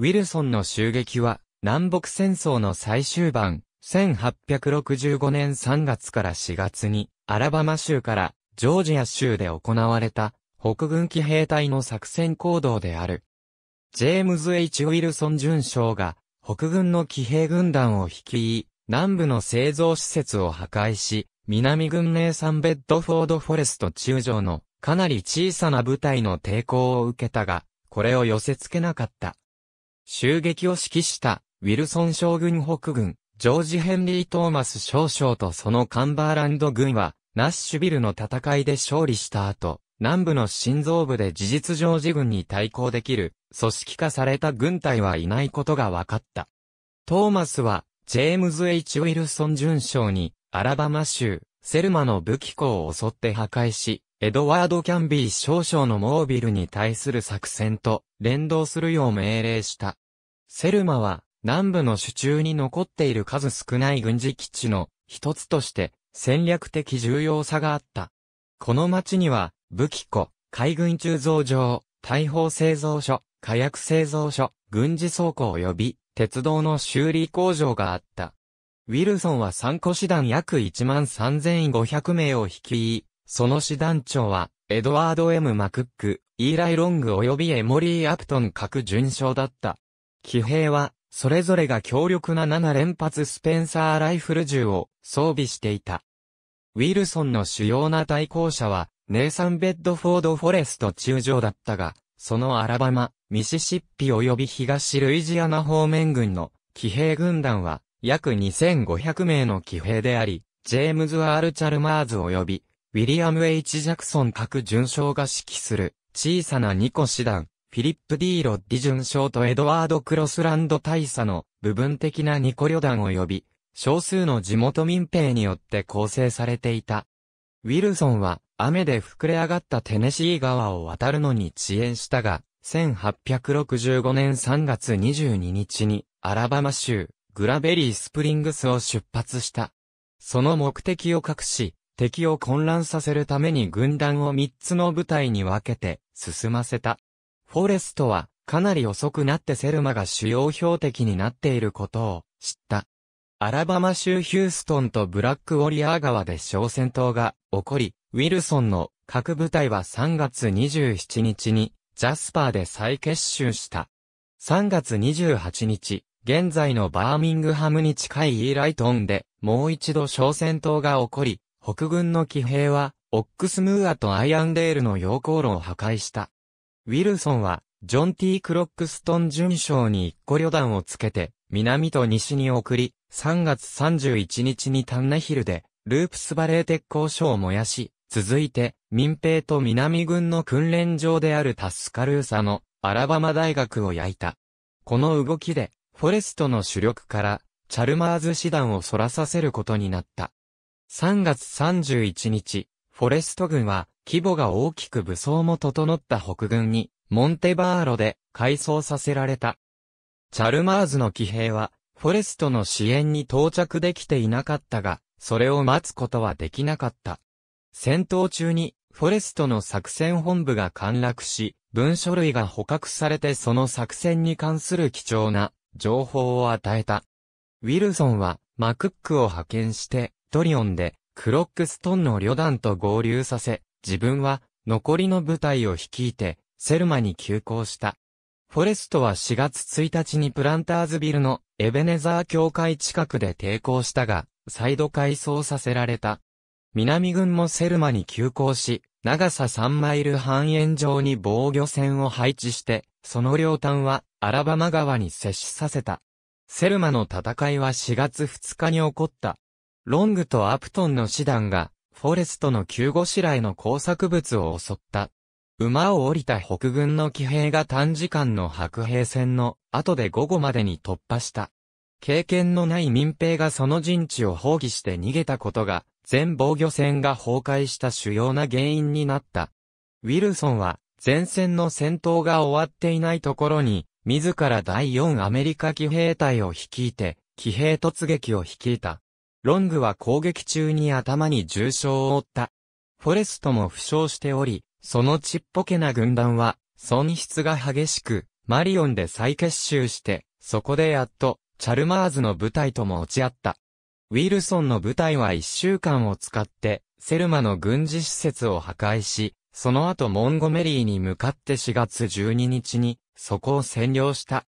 ウィルソンの襲撃は、南北戦争の最終盤、1865年3月から4月に、アラバマ州からジョージア州で行われた、北軍機兵隊の作戦行動である。ジェームズ・ H・ ウィルソン巡将が、北軍の騎兵軍団を率い、南部の製造施設を破壊し、南軍名産ベッドフォードフォレスト中将のかなり小さな部隊の抵抗を受けたが、これを寄せ付けなかった。襲撃を指揮したウィルソン将軍北軍、ジョージ・ヘンリー・トーマス少将とそのカンバーランド軍は、ナッシュビルの戦いで勝利した後、南部の心臓部で事実上自軍に対抗できる、組織化された軍隊はいないことが分かった。トーマスは、ジェームズ・ H・ ウィルソン准将に、アラバマ州、セルマの武器庫を襲って破壊し、エドワード・キャンビー少将のモービルに対する作戦と連動するよう命令した。セルマは南部の手中に残っている数少ない軍事基地の一つとして戦略的重要さがあった。この町には武器庫、海軍鋳造場、大砲製造所、火薬製造所、軍事倉庫及び鉄道の修理工場があった。ウィルソンは参個師団約13,500名を率い、その師団長は、エドワード・ M・ マクック、イーライ・ロング及びエモリー・アプトン各巡将だった。騎兵は、それぞれが強力な7連発スペンサーライフル銃を装備していた。ウィルソンの主要な対抗者は、ネイサン・ベッドフォード・フォレスト中将だったが、そのアラバマ、ミシシッピ及び東ルイジアナ方面軍の騎兵軍団は、約2500名の騎兵であり、ジェームズ・アール・チャルマーズ及び、ウィリアム・ H・ ジャクソン各巡将が指揮する、小さな2個師団、フィリップ・ディーロッディ准賞とエドワード・クロスランド大佐の部分的なニコ旅団を呼び、少数の地元民兵によって構成されていた。ウィルソンは、雨で膨れ上がったテネシー川を渡るのに遅延したが、1865年3月22日に、アラバマ州、グラベリー・スプリングスを出発した。その目的を隠し、敵を混乱させるために軍団を3つの部隊に分けて進ませた。フォレストは、かなり遅くなってセルマが主要標的になっていることを知った。アラバマ州ヒューストンとブラックウォリアー川で小戦闘が起こり、ウィルソンの各部隊は3月27日にジャスパーで再結集した。3月28日、現在のバーミングハムに近いイーライトンでもう一度小戦闘が起こり、北軍の騎兵はオックスムーアとアイアンデールの陽光炉を破壊した。ウィルソンは、ジョン・ T・ クロックストン准将に一個旅団をつけて、南と西に送り、3月31日にタンナヒルで、ループスバレー鉄工所を燃やし、続いて、民兵と南軍の訓練場であるタスカルーサの、アラバマ大学を焼いた。この動きで、フォレストの主力から、チャルマーズ師団を反らさせることになった。3月31日、フォレスト軍は、規模が大きく武装も整った北軍に、モンテバーロで改装させられた。チャルマーズの騎兵は、フォレストの支援に到着できていなかったが、それを待つことはできなかった。戦闘中に、フォレストの作戦本部が陥落し、文書類が捕獲されてその作戦に関する貴重な情報を与えた。ウィルソンは、マクックを派遣して、トリオンで、クロックストンの旅団と合流させ、自分は残りの部隊を率いて、セルマに急行した。フォレストは4月1日にプランターズビルのエベネザー教会近くで抵抗したが、再度改装させられた。南軍もセルマに急行し、長さ3マイル半円上に防御線を配置して、その両端はアラバマ川に接しさせた。セルマの戦いは4月2日に起こった。ロングとアプトンの師団がフォレストの急ごしらえの工作物を襲った。馬を降りた北軍の騎兵が短時間の白兵戦の後で午後までに突破した。経験のない民兵がその陣地を放棄して逃げたことが、全防御戦が崩壊した主要な原因になった。ウィルソンは、前線の戦闘が終わっていないところに、自ら第4アメリカ騎兵隊を率いて、騎兵突撃を率いた。ロングは攻撃中に頭に重傷を負った。フォレストも負傷しており、そのちっぽけな軍団は、損失が激しく、マリオンで再結集して、そこでやっと、チャルマーズの部隊とも落ち合った。ウィルソンの部隊は一週間を使って、セルマの軍事施設を破壊し、その後モンゴメリーに向かって4月12日に、そこを占領した。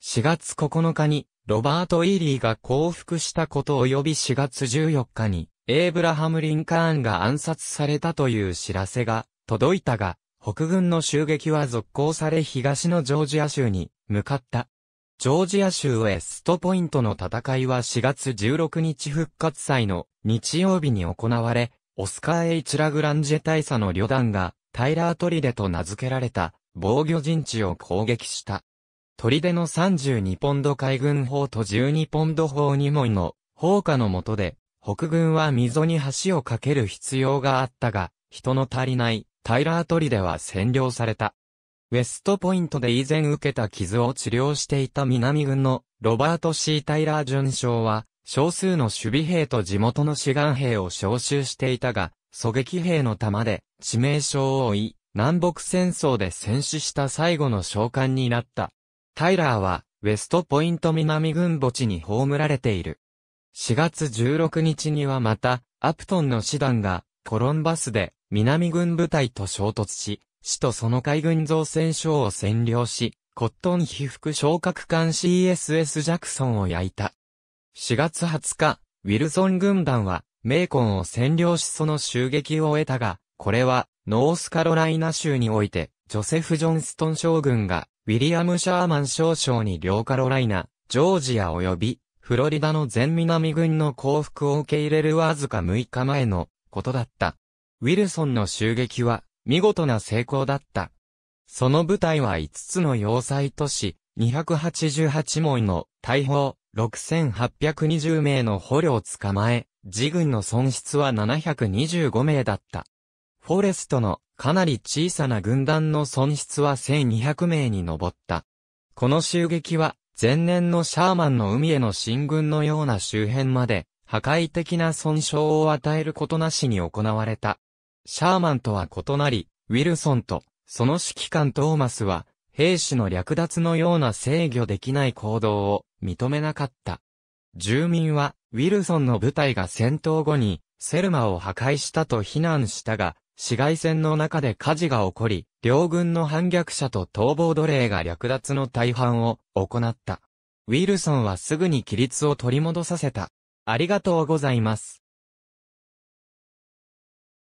4月9日に、ロバート・イーリーが降伏したこと及び4月14日に、エイブラハム・リンカーンが暗殺されたという知らせが届いたが、北軍の襲撃は続行され東のジョージア州に向かった。ジョージア州ウェストポイントの戦いは4月16日復活祭の日曜日に行われ、オスカー・エイチ・ラグランジェ大佐の旅団がタイラー・トリデと名付けられた防御陣地を攻撃した。砦の32ポンド海軍砲と12ポンド砲2門の砲火の下で、北軍は溝に橋を架ける必要があったが、人の足りないタイラー砦は占領された。ウェストポイントで以前受けた傷を治療していた南軍のロバート・シー・タイラー巡将は、少数の守備兵と地元の志願兵を召集していたが、狙撃兵の弾で致命傷を負い、南北戦争で戦死した最後の召喚になった。タイラーは、ウェストポイント南軍墓地に葬られている。4月16日にはまた、アプトンの師団が、コロンバスで、南軍部隊と衝突し、市とその海軍造船所を占領し、コットン被服昇格艦 CSS ジャクソンを焼いた。4月20日、ウィルソン軍団は、メーコンを占領しその襲撃を得たが、これは、ノースカロライナ州において、ジョセフ・ジョンストン将軍が、ウィリアム・シャーマン少将に両カロライナ、ジョージア及び、フロリダの全南軍の降伏を受け入れるわずか6日前のことだった。ウィルソンの襲撃は見事な成功だった。その部隊は5つの要塞都市、288門の大砲、6820名の捕虜を捕まえ、自軍の損失は725名だった。フォレストのかなり小さな軍団の損失は1200名に上った。この襲撃は前年のシャーマンの海への進軍のような周辺まで破壊的な損傷を与えることなしに行われた。シャーマンとは異なり、ウィルソンとその指揮官トーマスは兵士の略奪のような制御できない行動を認めなかった。住民はウィルソンの部隊が戦闘後にセルマを破壊したと非難したが、市街戦の中で火事が起こり、両軍の反逆者と逃亡奴隷が略奪の大半を行った。ウィルソンはすぐに規律を取り戻させた。ありがとうございます。